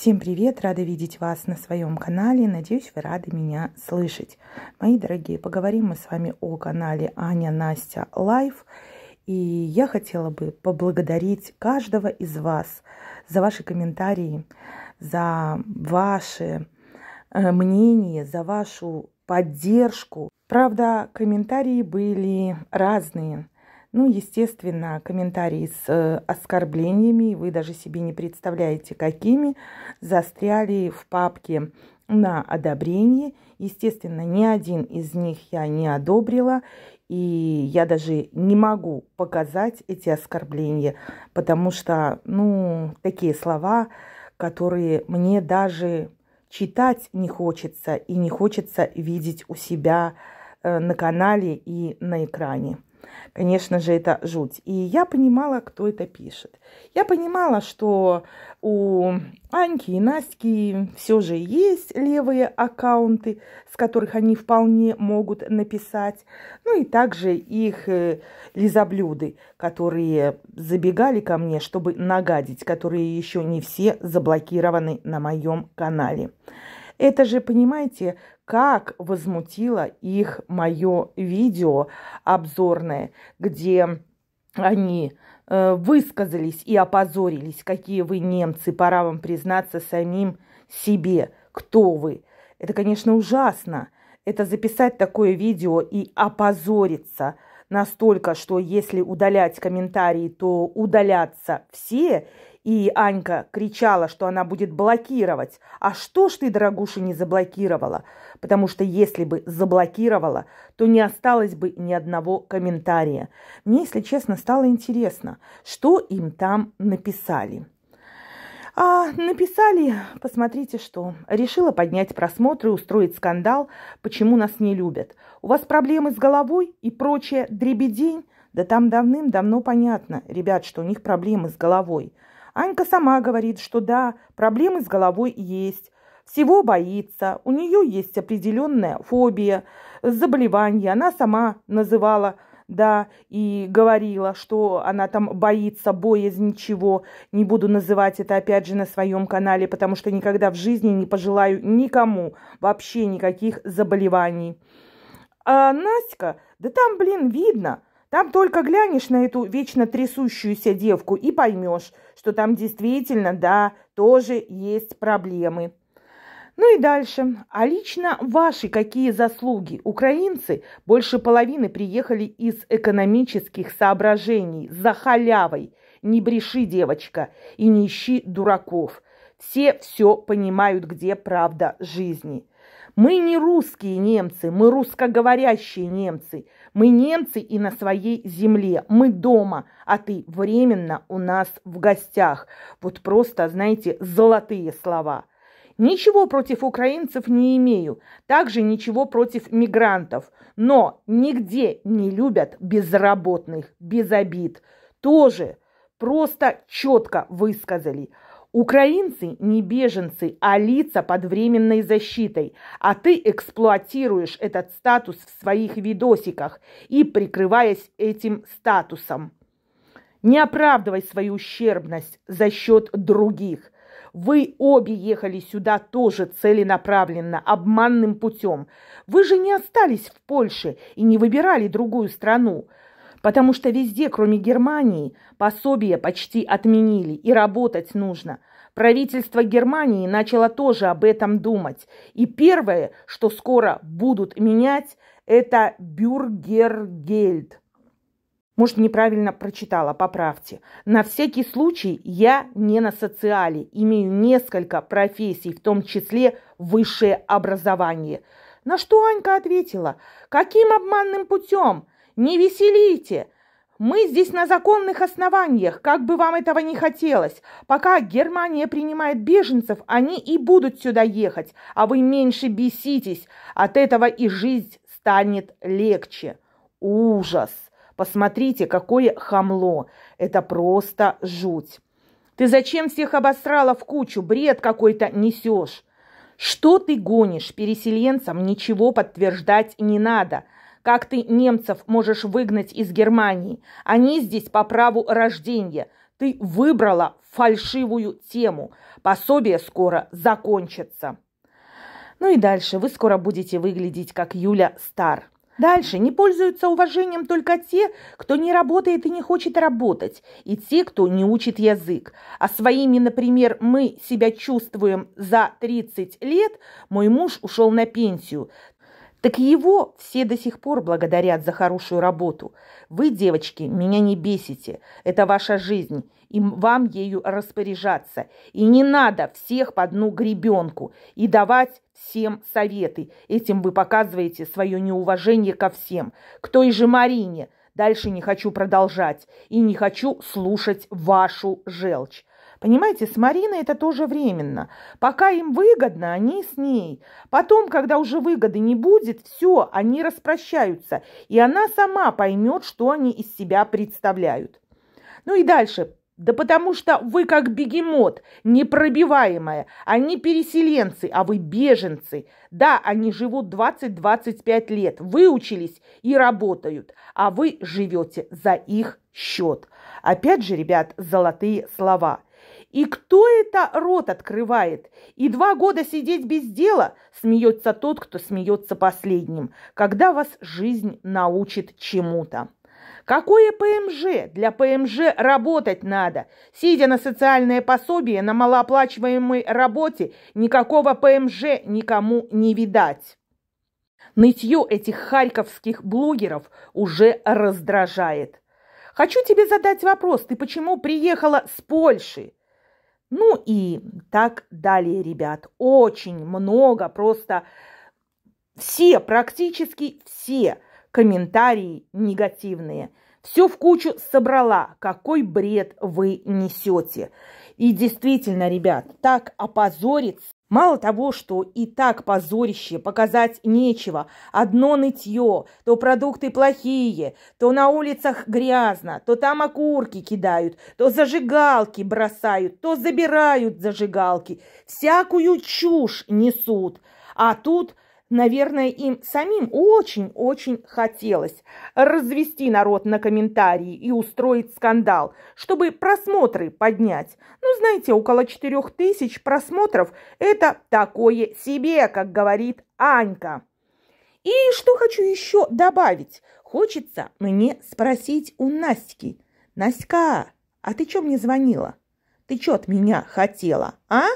Всем привет! Рада видеть вас на своем канале. Надеюсь, вы рады меня слышать. Мои дорогие, поговорим мы с вами о канале Аня Настя Лайф. И я хотела бы поблагодарить каждого из вас за ваши комментарии, за ваше э, мнение, за вашу поддержку. Правда, комментарии были разные. Ну, естественно, комментарии с э, оскорблениями, вы даже себе не представляете, какими, застряли в папке на одобрение. Естественно, ни один из них я не одобрила, и я даже не могу показать эти оскорбления, потому что, ну, такие слова, которые мне даже читать не хочется и не хочется видеть у себя э, на канале и на экране. Конечно же, это жуть. И я понимала, кто это пишет. Я понимала, что у Аньки и Настики все же есть левые аккаунты, с которых они вполне могут написать. Ну и также их э, лизоблюды, которые забегали ко мне, чтобы нагадить, которые еще не все заблокированы на моем канале. Это же, понимаете, как возмутило их мое видео обзорное, где они э, высказались и опозорились, какие вы немцы, пора вам признаться самим себе, кто вы. Это, конечно, ужасно. Это записать такое видео и опозориться настолько, что если удалять комментарии, то удалятся все, и Анька кричала, что она будет блокировать. А что ж ты, дорогуша, не заблокировала? Потому что если бы заблокировала, то не осталось бы ни одного комментария. Мне, если честно, стало интересно, что им там написали. А написали, посмотрите что. Решила поднять просмотры, устроить скандал, почему нас не любят. У вас проблемы с головой и прочее дребедень? Да там давным-давно понятно, ребят, что у них проблемы с головой. Анька сама говорит, что да, проблемы с головой есть. Всего боится, у нее есть определенная фобия, заболевание. Она сама называла да, и говорила, что она там боится, боязнь ничего. Не буду называть это опять же на своем канале, потому что никогда в жизни не пожелаю никому вообще никаких заболеваний. А Настя, да там, блин, видно – там только глянешь на эту вечно трясущуюся девку и поймешь, что там действительно, да, тоже есть проблемы. Ну и дальше. А лично ваши какие заслуги? Украинцы больше половины приехали из экономических соображений, за халявой. Не бреши, девочка, и не ищи дураков. Все все понимают, где правда жизни. Мы не русские немцы, мы русскоговорящие немцы. Мы немцы и на своей земле. Мы дома, а ты временно у нас в гостях. Вот просто, знаете, золотые слова. Ничего против украинцев не имею, также ничего против мигрантов, но нигде не любят безработных, без обид. Тоже просто четко высказали – Украинцы не беженцы, а лица под временной защитой, а ты эксплуатируешь этот статус в своих видосиках и прикрываясь этим статусом. Не оправдывай свою ущербность за счет других. Вы обе ехали сюда тоже целенаправленно, обманным путем. Вы же не остались в Польше и не выбирали другую страну потому что везде, кроме Германии, пособия почти отменили, и работать нужно. Правительство Германии начало тоже об этом думать. И первое, что скоро будут менять, это бюргергельд. Может, неправильно прочитала, поправьте. На всякий случай я не на социале, имею несколько профессий, в том числе высшее образование. На что Анька ответила, каким обманным путем? Не веселите! Мы здесь на законных основаниях, как бы вам этого не хотелось. Пока Германия принимает беженцев, они и будут сюда ехать, а вы меньше беситесь. От этого и жизнь станет легче. Ужас! Посмотрите, какое хамло! Это просто жуть! Ты зачем всех обосрала в кучу? Бред какой-то несешь! Что ты гонишь? Переселенцам ничего подтверждать не надо – как ты немцев можешь выгнать из Германии. Они здесь по праву рождения. Ты выбрала фальшивую тему. Пособие скоро закончится. Ну и дальше вы скоро будете выглядеть как Юля Стар. Дальше не пользуются уважением только те, кто не работает и не хочет работать, и те, кто не учит язык. А своими, например, мы себя чувствуем за 30 лет, мой муж ушел на пенсию. Так его все до сих пор благодарят за хорошую работу. Вы, девочки, меня не бесите. Это ваша жизнь, и вам ею распоряжаться. И не надо всех по одну гребенку и давать всем советы. Этим вы показываете свое неуважение ко всем. К той же Марине. Дальше не хочу продолжать и не хочу слушать вашу желчь. Понимаете, с Мариной это тоже временно. Пока им выгодно, они с ней. Потом, когда уже выгоды не будет, все, они распрощаются, и она сама поймет, что они из себя представляют. Ну и дальше. Да потому что вы как бегемот, непробиваемая. Они переселенцы, а вы беженцы. Да, они живут 20-25 лет, выучились и работают, а вы живете за их счет. Опять же, ребят, золотые слова – и кто это рот открывает? И два года сидеть без дела? Смеется тот, кто смеется последним, когда вас жизнь научит чему-то. Какое ПМЖ? Для ПМЖ работать надо. Сидя на социальное пособие, на малооплачиваемой работе, никакого ПМЖ никому не видать. Нытье этих харьковских блогеров уже раздражает. Хочу тебе задать вопрос, ты почему приехала с Польши? Ну и так далее, ребят. Очень много, просто все, практически все комментарии негативные. Все в кучу собрала, какой бред вы несете. И действительно, ребят, так опозориться Мало того, что и так позорище, показать нечего, одно нытье, то продукты плохие, то на улицах грязно, то там окурки кидают, то зажигалки бросают, то забирают зажигалки, всякую чушь несут. А тут Наверное, им самим очень-очень хотелось развести народ на комментарии и устроить скандал, чтобы просмотры поднять. Ну, знаете, около четырех тысяч просмотров – это такое себе, как говорит Анька. И что хочу еще добавить? Хочется мне спросить у Настики. «Наська, а ты чё мне звонила? Ты чё от меня хотела, а?»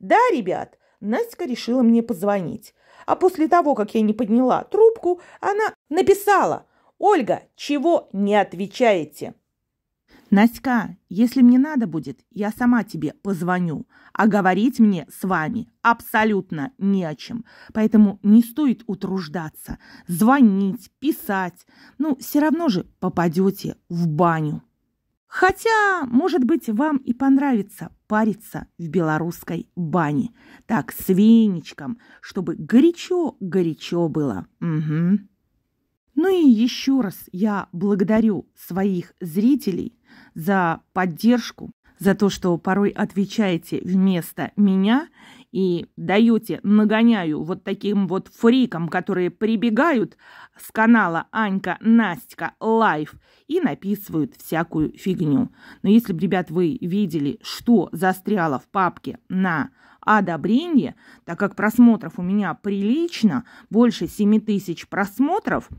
«Да, ребят, Настя решила мне позвонить. А после того, как я не подняла трубку, она написала «Ольга, чего не отвечаете?» Настя, если мне надо будет, я сама тебе позвоню, а говорить мне с вами абсолютно не о чем. Поэтому не стоит утруждаться, звонить, писать. Ну, все равно же попадете в баню. Хотя, может быть, вам и понравится париться в белорусской бане. Так, с веничком, чтобы горячо-горячо было. Угу. Ну и еще раз я благодарю своих зрителей за поддержку, за то, что порой отвечаете вместо меня – и даете нагоняю вот таким вот фрикам, которые прибегают с канала Анька Настя Лайф и написывают всякую фигню. Но если бы, ребят, вы видели, что застряло в папке на одобрение, так как просмотров у меня прилично, больше 7 тысяч просмотров –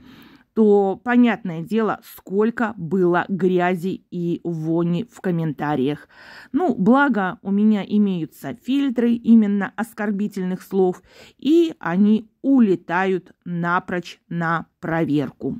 то понятное дело, сколько было грязи и вони в комментариях. Ну, благо у меня имеются фильтры именно оскорбительных слов, и они улетают напрочь на проверку.